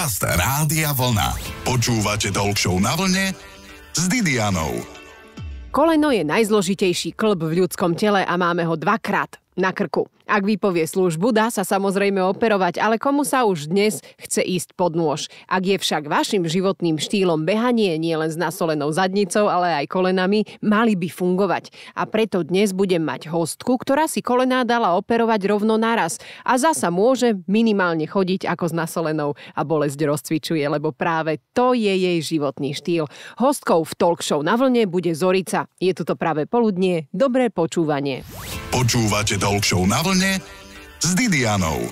Podcast Rádia Vlna. Počúvate talk na vlne s Didianou. Koleno je najzložitejší klb v ľudskom tele a máme ho dvakrát na krku. Ak vypovie službu, dá sa samozrejme operovať, ale komu sa už dnes chce ísť pod nôž? Ak je však vašim životným štýlom behanie nielen s nasolenou zadnicou, ale aj kolenami, mali by fungovať. A preto dnes budem mať hostku, ktorá si kolená dala operovať rovno naraz a zasa môže minimálne chodiť ako s nasolenou a bolesť rozcvičuje, lebo práve to je jej životný štýl. Hostkou v talk show na vlne bude Zorica. Je tu to práve poludnie, dobré počúvanie. Počúvate Talk Show na vlne s Didianou.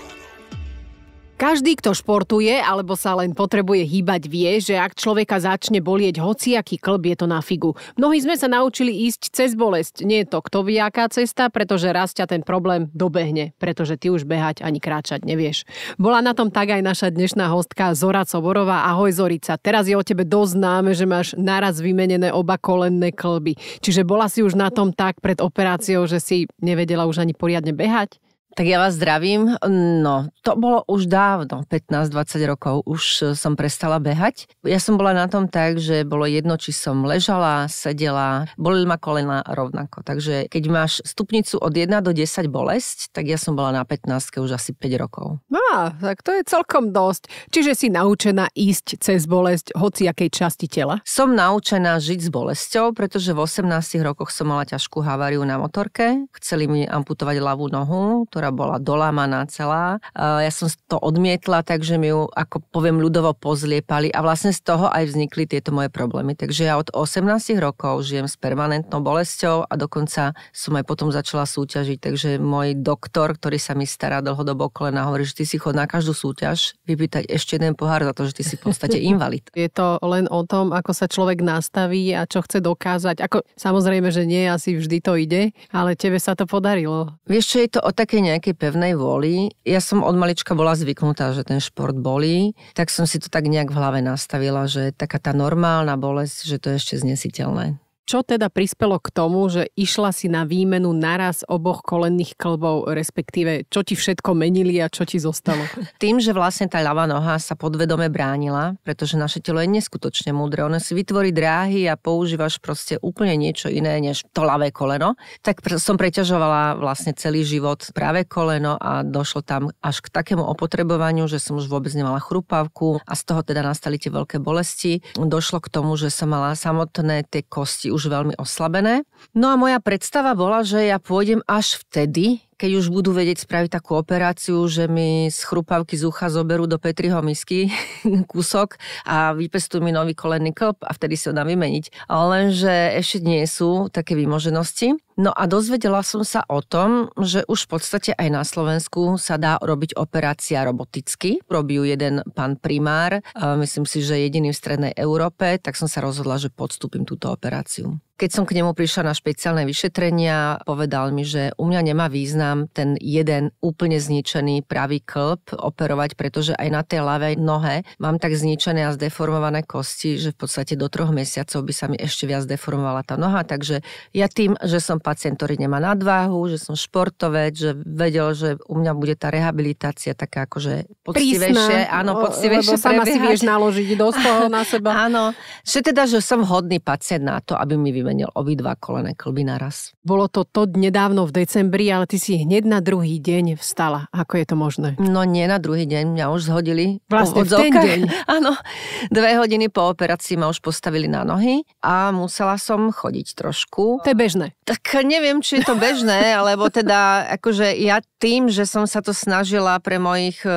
Každý, kto športuje alebo sa len potrebuje hýbať, vie, že ak človeka začne bolieť hociaký klb, je to na figu. Mnohí sme sa naučili ísť cez bolesť. Nie je to kto vie, aká cesta, pretože raz ťa ten problém dobehne, pretože ty už behať ani kráčať nevieš. Bola na tom tak aj naša dnešná hostka Zora Coborová. Ahoj Zorica, teraz je o tebe dosť známe, že máš naraz vymenené oba kolenné klby. Čiže bola si už na tom tak pred operáciou, že si nevedela už ani poriadne behať? Tak ja vás zdravím. No, to bolo už dávno, 15-20 rokov už e, som prestala behať. Ja som bola na tom tak, že bolo jedno, či som ležala, sedela, boli ma kolena rovnako. Takže keď máš stupnicu od 1 do 10 bolesť, tak ja som bola na 15 už asi 5 rokov. Á, ah, tak to je celkom dosť. Čiže si naučená ísť cez bolesť hoci akej časti tela? Som naučená žiť s bolesťou, pretože v 18 rokoch som mala ťažkú haváriu na motorke. Chceli mi amputovať ľavú nohu, ktorá ktorá bola dolámaná celá. Eh, ja som to odmietla, takže mi ju, ako poviem, ľudovo pozliepali a vlastne z toho aj vznikli tieto moje problémy. Takže ja od 18 rokov žijem s permanentnou bolesťou a dokonca som aj potom začala súťažiť, takže môj doktor, ktorý sa mi stará dlhodobo kolena, hovorí, že ty si chod na každú súťaž vypýtať ešte jeden pohár za to, že ty si v podstate invalid. Je to len o tom, ako sa človek nastaví a čo chce dokázať. Ako, samozrejme, že nie, asi vždy to ide, ale tebe sa to podarilo. Vieš, čo je to o takej nejakej pevnej vôli. Ja som od malička bola zvyknutá, že ten šport bolí, tak som si to tak nejak v hlave nastavila, že taká tá normálna bolesť, že to je ešte znesiteľné. Čo teda prispelo k tomu, že išla si na výmenu naraz oboch kolenných klbov, respektíve čo ti všetko menili a čo ti zostalo? Tým, že vlastne tá ľava noha sa podvedome bránila, pretože naše telo je neskutočne múdre. Ono si vytvorí dráhy a používaš proste úplne niečo iné než to ľavé koleno. Tak som preťažovala vlastne celý život práve koleno a došlo tam až k takému opotrebovaniu, že som už vôbec nemala chrupavku a z toho teda nastali tie veľké bolesti. Došlo k tomu, že som mala samotné tie kosti už veľmi oslabené. No a moja predstava bola, že ja pôjdem až vtedy, keď už budú vedieť spraviť takú operáciu, že mi z chrupavky z ucha zoberú do Petriho misky kúsok a vypestujú mi nový kolenný klb a vtedy si ho dám vymeniť. Lenže ešte nie sú také vymoženosti. No a dozvedela som sa o tom, že už v podstate aj na Slovensku sa dá robiť operácia roboticky. Robí ju jeden pán primár, myslím si, že jediný v strednej Európe, tak som sa rozhodla, že podstúpim túto operáciu. Keď som k nemu prišla na špeciálne vyšetrenia, povedal mi, že u mňa nemá význam ten jeden úplne zničený pravý klb operovať, pretože aj na tej ľavej nohe mám tak zničené a zdeformované kosti, že v podstate do troch mesiacov by sa mi ešte viac deformovala tá noha. Takže ja tým, že som pacient, ktorý nemá nadváhu, že som športovec, že vedel, že u mňa bude tá rehabilitácia taká akože poctivejšie. Prísna, áno, poctivejšie. Lebo sama si vieš naložiť dosť toho na seba. Áno, že teda, že som vhodný pacient na to, aby mi vymenil obidva kolené klby naraz. Bolo to to nedávno v decembri, ale ty si hneď na druhý deň vstala. Ako je to možné? No nie na druhý deň, mňa už zhodili. Vlastne v ten deň. Áno, dve hodiny po operácii ma už postavili na nohy a musela som chodiť trošku. To je bežné. Tak neviem, či je to bežné, alebo teda akože ja tým, že som sa to snažila pre mojich e,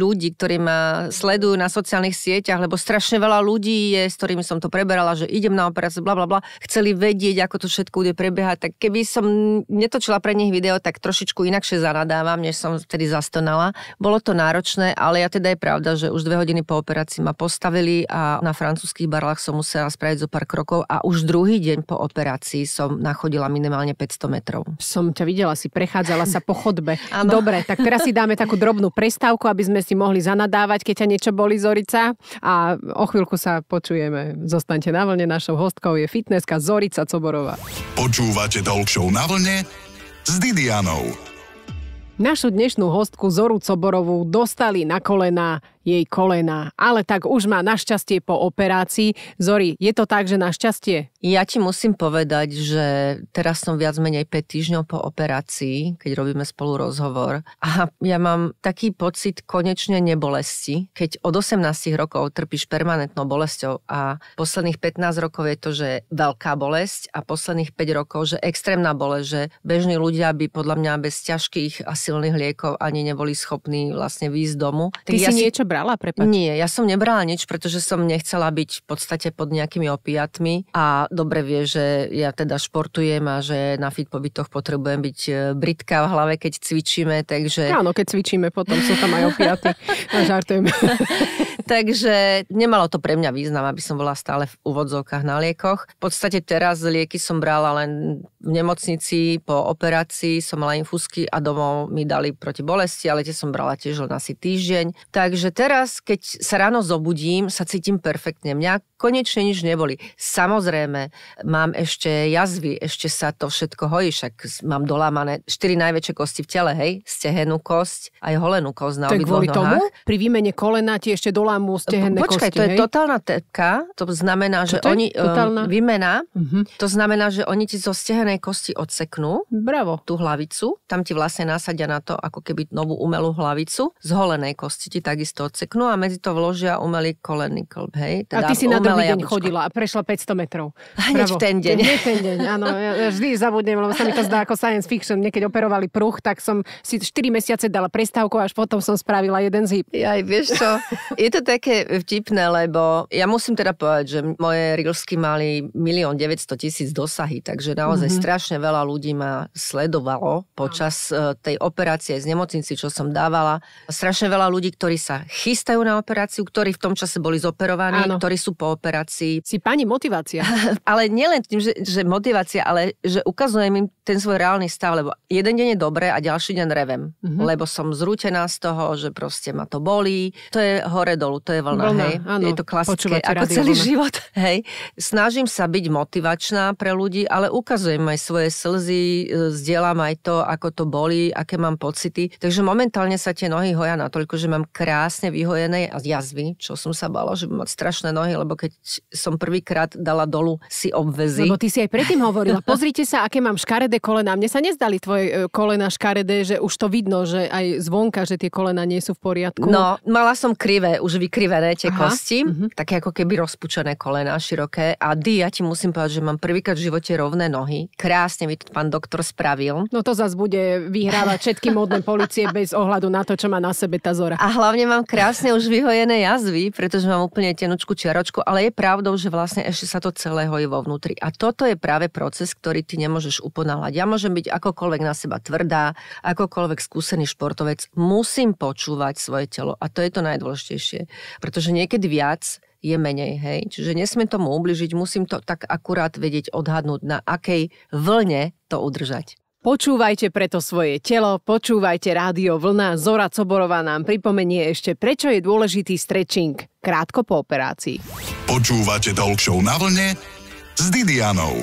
ľudí, ktorí ma sledujú na sociálnych sieťach, lebo strašne veľa ľudí je, s ktorými som to preberala, že idem na operáciu, bla bla bla, chceli vedieť, ako to všetko bude prebiehať, tak keby som netočila pre nich video, tak trošičku inakšie zanadávam, než som vtedy zastonala. Bolo to náročné, ale ja teda je pravda, že už dve hodiny po operácii ma postavili a na francúzských barlách som musela spraviť zo pár krokov a už druhý deň po operácii som nachodila minimálne minimálne 500 metrov. Som ťa videla, si prechádzala sa po chodbe. Dobre, tak teraz si dáme takú drobnú prestávku, aby sme si mohli zanadávať, keď ťa niečo boli Zorica. A o chvíľku sa počujeme. Zostaňte na vlne, našou hostkou je fitnesska Zorica Coborová. Počúvate Talk na vlne s Didianou. Našu dnešnú hostku Zoru Coborovú dostali na kolena jej kolena. Ale tak už má našťastie po operácii. Zori, je to tak, že našťastie? Ja ti musím povedať, že teraz som viac menej 5 týždňov po operácii, keď robíme spolu rozhovor. A ja mám taký pocit konečne nebolesti, keď od 18 rokov trpíš permanentnou bolesťou a posledných 15 rokov je to, že veľká bolesť a posledných 5 rokov, že extrémna bolesť, že bežní ľudia by podľa mňa bez ťažkých a silných liekov ani neboli schopní vlastne výjsť domu. Tak Ty ja si niečo brala, prepáč? Nie, ja som nebrala nič, pretože som nechcela byť v podstate pod nejakými opiatmi a dobre vie, že ja teda športujem a že na fit pobytoch potrebujem byť e, britka v hlave, keď cvičíme, takže... Áno, keď cvičíme, potom sú tam aj opiaty. no, žartujem. takže nemalo to pre mňa význam, aby som bola stále v úvodzovkách na liekoch. V podstate teraz lieky som brala len v nemocnici po operácii som mala infúzky a domov mi dali proti bolesti, ale tie som brala tiež len asi týždeň. Takže teraz, keď sa ráno zobudím, sa cítim perfektne. Mňa konečne nič neboli. Samozrejme, mám ešte jazvy, ešte sa to všetko hojí, však mám dolámané štyri najväčšie kosti v tele, hej, stehenú kosť, aj holenú kosť na obidvoch nohách. tomu? Pri výmene kolena ti ešte dolámú stehenné Počkaj, kosti, to hej? je totálna tetka, to znamená, Čo že to oni... Eh, totálna? Výmena, uh-huh. to znamená, že oni ti zo stehené krčnej kosti odseknú Bravo. tú hlavicu, tam ti vlastne nasadia na to ako keby novú umelú hlavicu, z holenej kosti ti takisto odseknú a medzi to vložia umelý kolenný klb, hej? Teda a ty si na druhý deň jabučko. chodila a prešla 500 metrov. Hneď v ten deň. Hneď ten deň, áno. Ja vždy zabudnem, lebo sa mi to zdá ako science fiction. Niekedy operovali pruch, tak som si 4 mesiace dala prestávku až potom som spravila jeden zhyb. Aj vieš čo, je to také vtipné, lebo ja musím teda povedať, že moje rilsky mali 1 900 000 dosahy, takže naozaj mm-hmm strašne veľa ľudí ma sledovalo počas eh, tej operácie z nemocnici, čo som dávala. Strašne veľa ľudí, ktorí sa chystajú na operáciu, ktorí v tom čase boli zoperovaní, Áno. ktorí sú po operácii. Si pani motivácia. ale nielen tým, že, že motivácia, ale že ukazujem im ten svoj reálny stav, lebo jeden deň je dobré a ďalší deň revem, mm-hmm. lebo som zrútená z toho, že proste ma to bolí. To je hore dolu, to je vlna, vlna hej. Áno. Je to klasické, ako celý vlna. život. Hej. Snažím sa byť motivačná pre ľudí, ale ukazujem aj svoje slzy, e, zdieľam aj to, ako to boli, aké mám pocity. Takže momentálne sa tie nohy hoja natoľko, že mám krásne vyhojené jazvy, čo som sa bala, že mám mať strašné nohy, lebo keď som prvýkrát dala dolu si obvezy. Lebo ty si aj predtým hovorila, pozrite sa, aké mám škaredé kolena. Mne sa nezdali tvoje e, kolena škaredé, že už to vidno, že aj zvonka, že tie kolena nie sú v poriadku. No, mala som krivé, už vykrivené tie Aha. kosti, mm-hmm. také ako keby rozpučené kolena široké. A Di, ja ti musím povedať, že mám prvýkrát v živote rovné nohy krásne mi to pán doktor spravil. No to zase bude vyhrávať všetky modné policie bez ohľadu na to, čo má na sebe tá zora. A hlavne mám krásne už vyhojené jazvy, pretože mám úplne tenučku čiaročku, ale je pravdou, že vlastne ešte sa to celé hojí vo vnútri. A toto je práve proces, ktorý ty nemôžeš uponáhľať. Ja môžem byť akokoľvek na seba tvrdá, akokoľvek skúsený športovec, musím počúvať svoje telo. A to je to najdôležitejšie. Pretože niekedy viac je menej. Hej? Čiže nesmiem tomu ubližiť, musím to tak akurát vedieť odhadnúť, na akej vlne to udržať. Počúvajte preto svoje telo, počúvajte rádio Vlna. Zora Coborová nám pripomenie ešte, prečo je dôležitý stretching krátko po operácii. Počúvate Talk na Vlne s Didianou.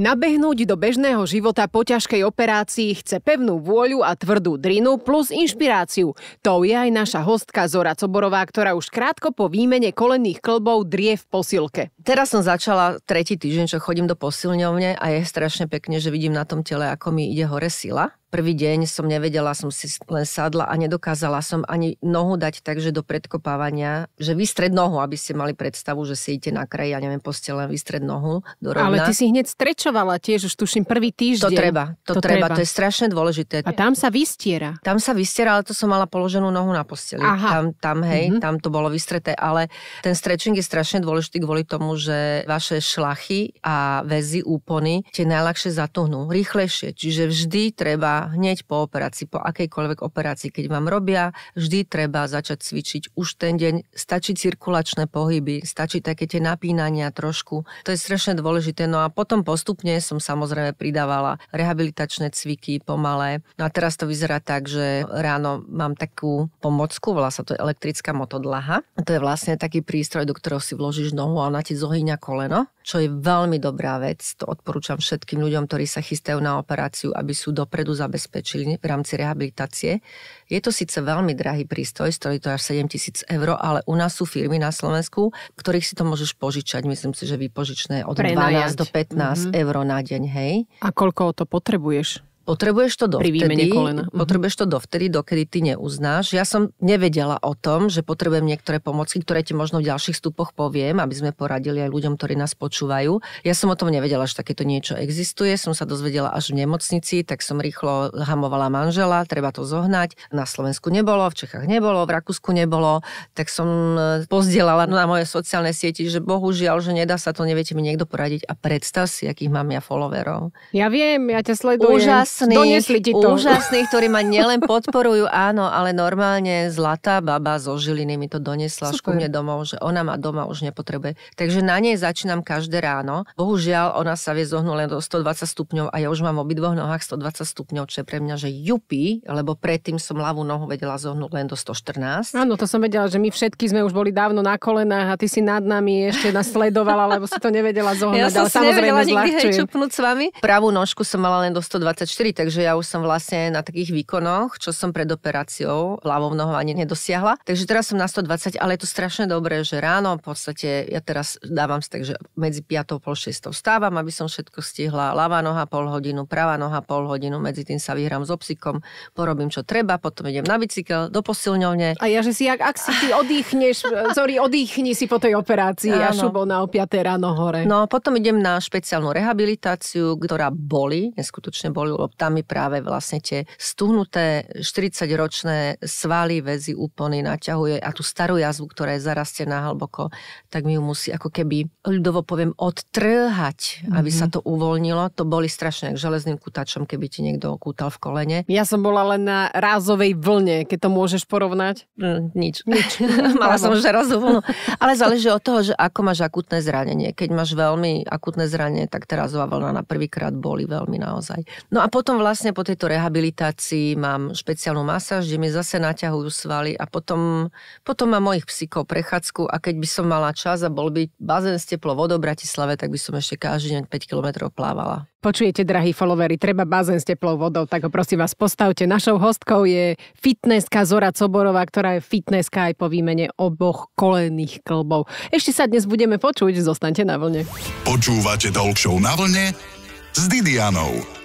Nabehnúť do bežného života po ťažkej operácii chce pevnú vôľu a tvrdú drinu plus inšpiráciu. To je aj naša hostka Zora Coborová, ktorá už krátko po výmene kolenných klbov drie v posilke. Teraz som začala tretí týždeň, čo chodím do posilňovne a je strašne pekne, že vidím na tom tele, ako mi ide hore sila Prvý deň som nevedela, som si len sadla a nedokázala som ani nohu dať tak, že do predkopávania, že vystred nohu, aby ste mali predstavu, že sedíte na kraji, ja neviem, len vystred nohu do rovna. Ale ty si hneď strečovala tiež, už tuším, prvý týždeň. To treba, to, to treba, treba, to je strašne dôležité. A tam sa vystiera. Tam sa vystiera, ale to som mala položenú nohu na posteli. Aha. Tam, tam, hej, mm-hmm. tam to bolo vystreté, ale ten stretching je strašne dôležitý kvôli tomu, že vaše šlachy a väzy, úpony tie najľahšie zatuhnú, rýchlejšie. Čiže vždy treba hneď po operácii, po akejkoľvek operácii, keď vám robia, vždy treba začať cvičiť už ten deň. Stačí cirkulačné pohyby, stačí také tie napínania trošku. To je strašne dôležité. No a potom postupne som samozrejme pridávala rehabilitačné cviky pomalé. No a teraz to vyzerá tak, že ráno mám takú pomocku, volá sa to elektrická motodlaha. To je vlastne taký prístroj, do ktorého si vložíš nohu a ona ti zohýňa koleno čo je veľmi dobrá vec. To odporúčam všetkým ľuďom, ktorí sa chystajú na operáciu, aby sú dopredu zabezpečili v rámci rehabilitácie. Je to síce veľmi drahý prístroj, stojí to až 7 tisíc eur, ale u nás sú firmy na Slovensku, ktorých si to môžeš požičať. Myslím si, že vypožičné od Prenajať. 12 do 15 mm-hmm. eur na deň, hej. A koľko to potrebuješ? Potrebuješ to dovtedy, pri kolena. Mhm. potrebuješ to dovtedy, dokedy ty neuznáš. Ja som nevedela o tom, že potrebujem niektoré pomoci, ktoré ti možno v ďalších stupoch poviem, aby sme poradili aj ľuďom, ktorí nás počúvajú. Ja som o tom nevedela, že takéto niečo existuje. Som sa dozvedela až v nemocnici, tak som rýchlo hamovala manžela, treba to zohnať. Na Slovensku nebolo, v Čechách nebolo, v Rakúsku nebolo, tak som e, pozdielala na moje sociálne sieti, že bohužiaľ, že nedá sa to, neviete mi niekto poradiť a predstav si, akých mám ja followerov. Ja viem, ja ťa sledujem. Úžas úžasných, úžasných, ktorí ma nielen podporujú, áno, ale normálne zlatá baba zo Žiliny mi to donesla Super. ku mne domov, že ona ma doma už nepotrebuje. Takže na nej začínam každé ráno. Bohužiaľ, ona sa vie zohnúť len do 120 stupňov a ja už mám v obidvoch nohách 120 stupňov, čo je pre mňa, že jupí, lebo predtým som ľavú nohu vedela zohnúť len do 114. Áno, to som vedela, že my všetky sme už boli dávno na kolenách a ty si nad nami ešte nás sledovala, lebo si to nevedela zohnať. Ja som ale si nevedela nikdy hej, čupnúť s vami. Pravú nožku som mala len do 124, dobrý, takže ja už som vlastne na takých výkonoch, čo som pred operáciou ľavou nohou ani nedosiahla. Takže teraz som na 120, ale je to strašne dobré, že ráno v podstate ja teraz dávam si tak, že medzi 5 a pol 6 stávam, aby som všetko stihla. Lava noha pol hodinu, pravá noha pol hodinu, medzi tým sa vyhrám s obsikom, porobím čo treba, potom idem na bicykel, do posilňovne. A ja, že si, ak, ak si ty odýchneš, sorry, odýchni si po tej operácii Áno. a šubo na 5 ráno hore. No, potom idem na špeciálnu rehabilitáciu, ktorá boli, neskutočne boli, tam mi práve vlastne tie stuhnuté 40-ročné svaly, väzy, úpony naťahuje a tú starú jazvu, ktorá je zarastená hlboko, tak mi ju musí ako keby, ľudovo poviem, odtrhať, mm-hmm. aby sa mhm. to uvoľnilo. To boli strašne k železným kutačom, keby ti niekto okútal v kolene. Ja som bola len na rázovej vlne, keď to môžeš porovnať. Mm, nič. nič. Mala som žerazovú vlnu. Ale záleží od toho, že ako máš akutné zranenie. Keď máš veľmi akutné zranenie, tak teraz vlna na prvýkrát boli veľmi naozaj. No a po potom vlastne po tejto rehabilitácii mám špeciálnu masáž, kde mi zase naťahujú svaly a potom, potom mám mojich psíkov prechádzku a keď by som mala čas a bol by bazén s teplou vodou v Bratislave, tak by som ešte každý deň 5 km plávala. Počujete, drahí followery, treba bazén s teplou vodou, tak ho prosím vás postavte. Našou hostkou je fitnesska Zora Coborová, ktorá je fitnesska aj po výmene oboch kolených klbov. Ešte sa dnes budeme počuť, zostaňte na vlne. Počúvate Talk na vlne s Didianou.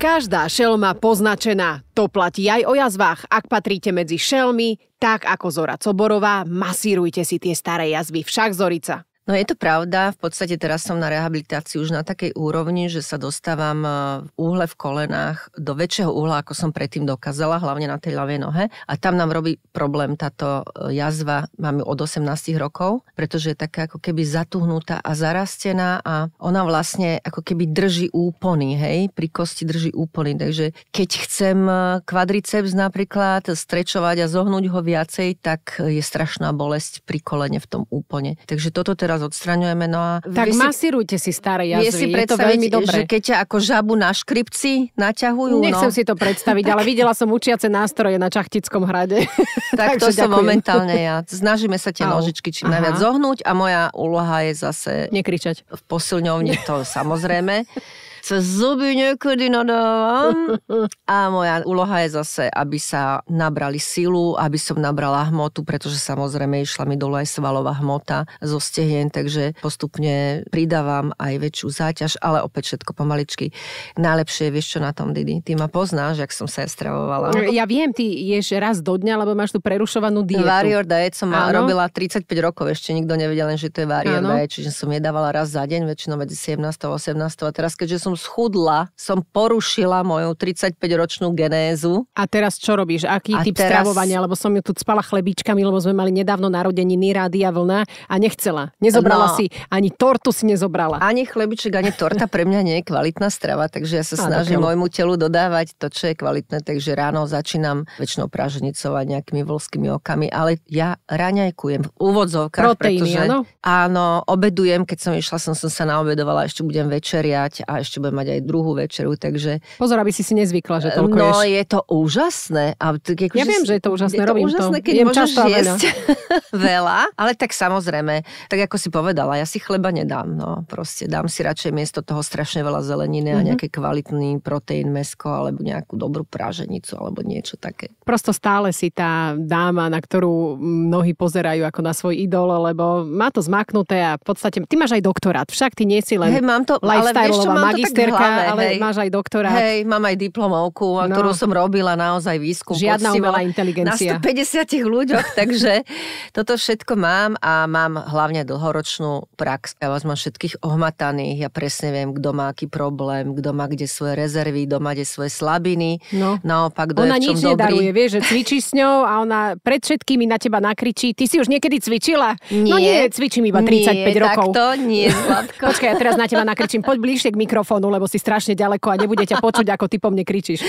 Každá šelma poznačená. To platí aj o jazvách. Ak patríte medzi šelmy, tak ako Zora Coborová, masírujte si tie staré jazvy. Však Zorica. No je to pravda, v podstate teraz som na rehabilitácii už na takej úrovni, že sa dostávam e, v úhle v kolenách do väčšieho uhla, ako som predtým dokázala, hlavne na tej ľavej nohe. A tam nám robí problém táto e, jazva, mám ju od 18 rokov, pretože je taká ako keby zatuhnutá a zarastená a ona vlastne ako keby drží úpony, hej, pri kosti drží úpony. Takže keď chcem e, kvadriceps napríklad strečovať a zohnúť ho viacej, tak je strašná bolesť pri kolene v tom úpone. Takže toto teraz teraz odstraňujeme. No a tak si, masírujte si staré jazvy, si je to veľmi dobré. že keď ťa ako žabu na škripci naťahujú. No? Nechcem no. si to predstaviť, ale videla som učiace nástroje na Čachtickom hrade. tak to som momentálne ja. Snažíme sa tie Au. nožičky čím najviac zohnúť a moja úloha je zase... Nekričať. V posilňovni to samozrejme. sa zuby niekedy nadávam. A moja úloha je zase, aby sa nabrali silu, aby som nabrala hmotu, pretože samozrejme išla mi dole aj svalová hmota zo stehien, takže postupne pridávam aj väčšiu záťaž, ale opäť všetko pomaličky. Najlepšie je, vieš čo na tom, Didi? Ty ma poznáš, jak som sa stravovala. Ja viem, ty ješ raz do dňa, lebo máš tú prerušovanú dietu. Varior diet som Áno. robila 35 rokov, ešte nikto nevedel, len, že to je varior diet, čiže som jedávala raz za deň, väčšinou medzi 17 a 18. A teraz, keďže som som schudla, som porušila moju 35-ročnú genézu. A teraz čo robíš? Aký a typ teraz... stravovania? Lebo som ju tu spala chlebíčkami, lebo sme mali nedávno narodeniny Rádia Vlna a nechcela. Nezobrala no. si, ani tortu si nezobrala. Ani chlebiček, ani torta pre mňa nie je kvalitná strava, takže ja sa a, snažím dokiaľ. môjmu telu dodávať to, čo je kvalitné, takže ráno začínam väčšinou praženicou a nejakými vlhskými okami, ale ja raňajkujem v úvodzovkách, Proteíny, pretože áno? áno, obedujem, keď som išla, som, som sa naobedovala, ešte budem večeriať a ešte budem mať aj druhú večeru, takže... Pozor, aby si si nezvykla, že eh, toľko No, ješ. je to úžasné. A, ako, ja že, akože viem, že je to úžasné, je to úžasné, keď môžeš jesť veľa. veľa, ale tak samozrejme, tak ako si povedala, ja si chleba nedám, no proste dám si radšej miesto toho strašne veľa zeleniny mm-hmm. a mhm. nejaký kvalitný proteín, mesko alebo nejakú dobrú práženicu, alebo niečo také. Prosto stále si tá dáma, na ktorú mnohí pozerajú ako na svoj idol, lebo má to zmaknuté a v podstate ty máš aj doktorát, však ty nie si len hey, mám to, ale vieš čo, mám to magisterka, hlave, ale hej. máš aj doktorát. Hej, mám aj diplomovku, no. ktorú som robila naozaj výskum. Žiadna umelá inteligencia. Na 150 ľuďoch, takže toto všetko mám a mám hlavne dlhoročnú prax. Ja vás mám všetkých ohmataných, ja presne viem, kto má aký problém, kto má kde svoje rezervy, kto má kde svoje slabiny. No. Naopak, kto ona je v čom nič dobrý. nedaruje, vieš, že cvičí s ňou a ona pred všetkými na teba nakričí, ty si už niekedy cvičila? No nie. No nie, cvičím iba 35 nie, rokov. takto, nie, Zlatko. Počkaj, ja teraz na teba nakričím, poď bližšie k mikrofónu mikrofónu, lebo si strašne ďaleko a nebude ťa počuť, ako ty po mne kričíš.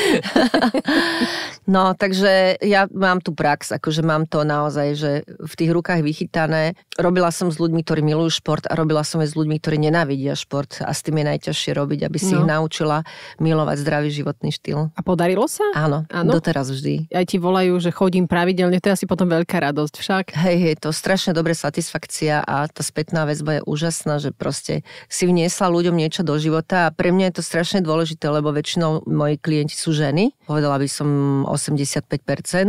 no, takže ja mám tu prax, akože mám to naozaj, že v tých rukách vychytané. Robila som s ľuďmi, ktorí milujú šport a robila som aj s ľuďmi, ktorí nenávidia šport a s tým je najťažšie robiť, aby si no. ich naučila milovať zdravý životný štýl. A podarilo sa? Áno, áno, doteraz vždy. Aj ti volajú, že chodím pravidelne, to je asi potom veľká radosť však. Hej, je to strašne dobrá satisfakcia a tá spätná väzba je úžasná, že proste si vniesla ľuďom niečo do života a pre mňa je to strašne dôležité, lebo väčšinou moji klienti sú ženy. Povedala by som 85%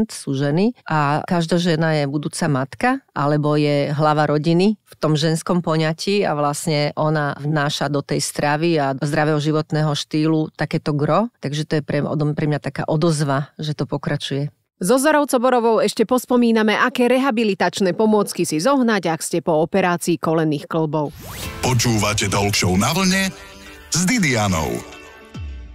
sú ženy a každá žena je budúca matka alebo je hlava rodiny v tom ženskom poňatí a vlastne ona vnáša do tej stravy a zdravého životného štýlu takéto gro. Takže to je pre, pre mňa taká odozva, že to pokračuje. So Zorou Coborovou ešte pospomíname, aké rehabilitačné pomôcky si zohnať, ak ste po operácii kolenných klbov. Počúvate Talk na vlne s Didianou.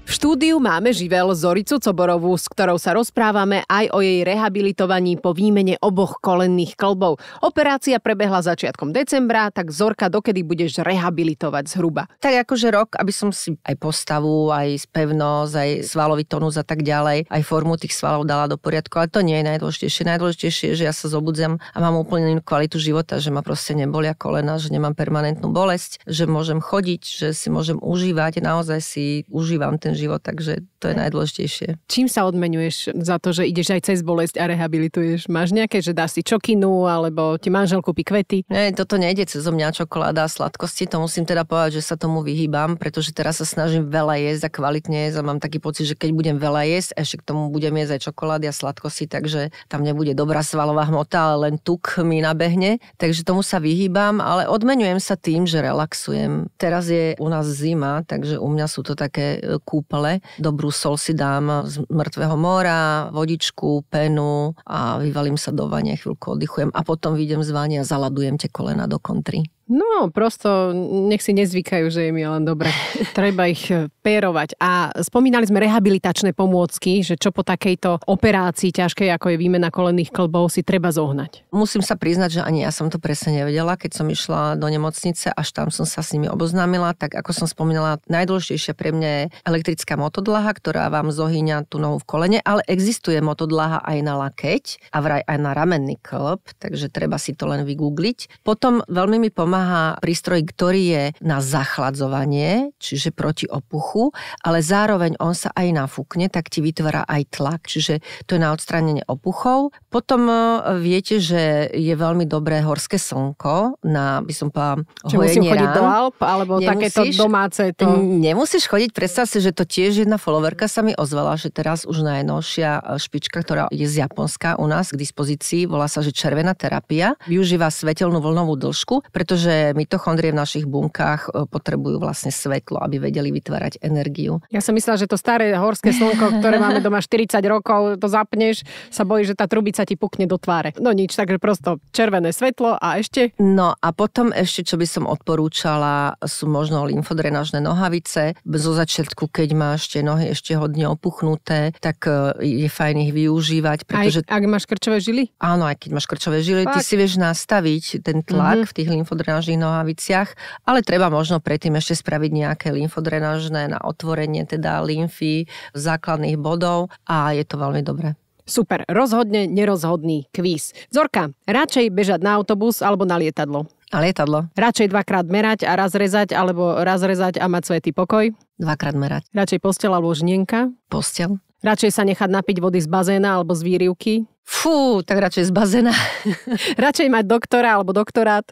V štúdiu máme živel Zoricu Coborovú, s ktorou sa rozprávame aj o jej rehabilitovaní po výmene oboch kolenných klbov. Operácia prebehla začiatkom decembra, tak Zorka, dokedy budeš rehabilitovať zhruba? Tak akože rok, aby som si aj postavu, aj spevnosť, aj svalový tonus a tak ďalej, aj formu tých svalov dala do poriadku, ale to nie je najdôležitejšie. Najdôležitejšie je, že ja sa zobudzem a mám úplne inú kvalitu života, že ma proste nebolia kolena, že nemám permanentnú bolesť, že môžem chodiť, že si môžem užívať, naozaj si užívam ten život, takže to je najdôležitejšie. Čím sa odmenuješ za to, že ideš aj cez bolesť a rehabilituješ? Máš nejaké, že dáš si čokinu alebo ti manžel kúpi kvety? Nie, toto nejde cez mňa čokoláda a sladkosti, to musím teda povedať, že sa tomu vyhýbam, pretože teraz sa snažím veľa jesť a kvalitne jesť a mám taký pocit, že keď budem veľa jesť, ešte k tomu budem jesť aj čokolády a sladkosti, takže tam nebude dobrá svalová hmota, ale len tuk mi nabehne, takže tomu sa vyhýbam, ale odmenujem sa tým, že relaxujem. Teraz je u nás zima, takže u mňa sú to také e, kúp kúpele. Dobrú sol si dám z mŕtvého mora, vodičku, penu a vyvalím sa do vania, chvíľku oddychujem a potom vyjdem z vania a zaladujem tie kolena do kontry. No, prosto nech si nezvykajú, že im je len dobre. Treba ich e, pérovať. A spomínali sme rehabilitačné pomôcky, že čo po takejto operácii ťažkej, ako je výmena kolených klbov, si treba zohnať. Musím sa priznať, že ani ja som to presne nevedela, keď som išla do nemocnice, až tam som sa s nimi oboznámila, tak ako som spomínala, najdôležitejšia pre mňa je elektrická motodlaha, ktorá vám zohýňa tú nohu v kolene, ale existuje motodlaha aj na lakeť a vraj aj na ramenný klb, takže treba si to len vygoogliť. Potom veľmi mi pomáha pomáha prístroj, ktorý je na zachladzovanie, čiže proti opuchu, ale zároveň on sa aj nafúkne, tak ti vytvára aj tlak, čiže to je na odstránenie opuchov. Potom e, viete, že je veľmi dobré horské slnko na, by som povedala, Čiže musím chodiť do Alp, alebo nemusíš, takéto domáce to... Nemusíš chodiť, predstav si, že to tiež jedna followerka sa mi ozvala, že teraz už najnovšia e, špička, ktorá je z Japonska u nás k dispozícii, volá sa, že červená terapia, využíva svetelnú vlnovú dĺžku, pretože že mitochondrie v našich bunkách e, potrebujú vlastne svetlo, aby vedeli vytvárať energiu. Ja som myslela, že to staré horské slnko, ktoré máme doma 40 rokov, to zapneš, sa bojí, že tá trubica ti pukne do tváre. No nič, takže prosto červené svetlo a ešte? No a potom ešte, čo by som odporúčala, sú možno lymfodrenážne nohavice. Zo začiatku, keď máš tie nohy ešte hodne opuchnuté, tak e, je fajn ich využívať. Pretože... Aj ak máš krčové žily? Áno, aj keď máš krčové žily, Fakt? ty si vieš nastaviť ten tlak mm-hmm. v tých lymfodrenážnych drenážnych nohaviciach, ale treba možno predtým ešte spraviť nejaké lymfodrenážne na otvorenie teda lymfy základných bodov a je to veľmi dobré. Super, rozhodne nerozhodný kvíz. Zorka, radšej bežať na autobus alebo na lietadlo? A lietadlo. Radšej dvakrát merať a raz rezať, alebo raz rezať a mať svetý pokoj? Dvakrát merať. Radšej postel alebo žnienka? Postel. Radšej sa nechať napiť vody z bazéna alebo z výrivky? Fú, tak radšej z bazéna. radšej mať doktora alebo doktorát?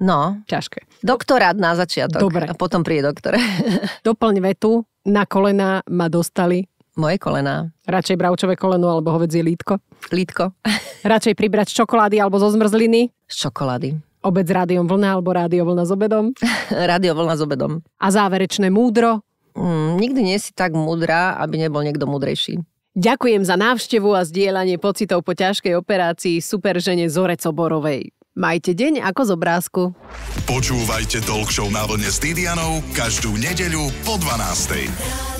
No. Ťažké. Doktorát na začiatok. Dobre. A potom príde doktor. Doplň vetu. Na kolena ma dostali. Moje kolena. Radšej bravčové koleno alebo hovedzie lítko? Lítko. Radšej pribrať z čokolády alebo zo zmrzliny? Z čokolády. Obed s rádiom vlna alebo rádio vlna s obedom? rádio vlna s obedom. A záverečné múdro? Mm, nikdy nie si tak múdra, aby nebol niekto múdrejší. Ďakujem za návštevu a zdieľanie pocitov po ťažkej operácii superžene Zore Coborovej. Majte deň ako z obrázku. Počúvajte Talk Show na vlne s Didianou každú nedeľu po 12.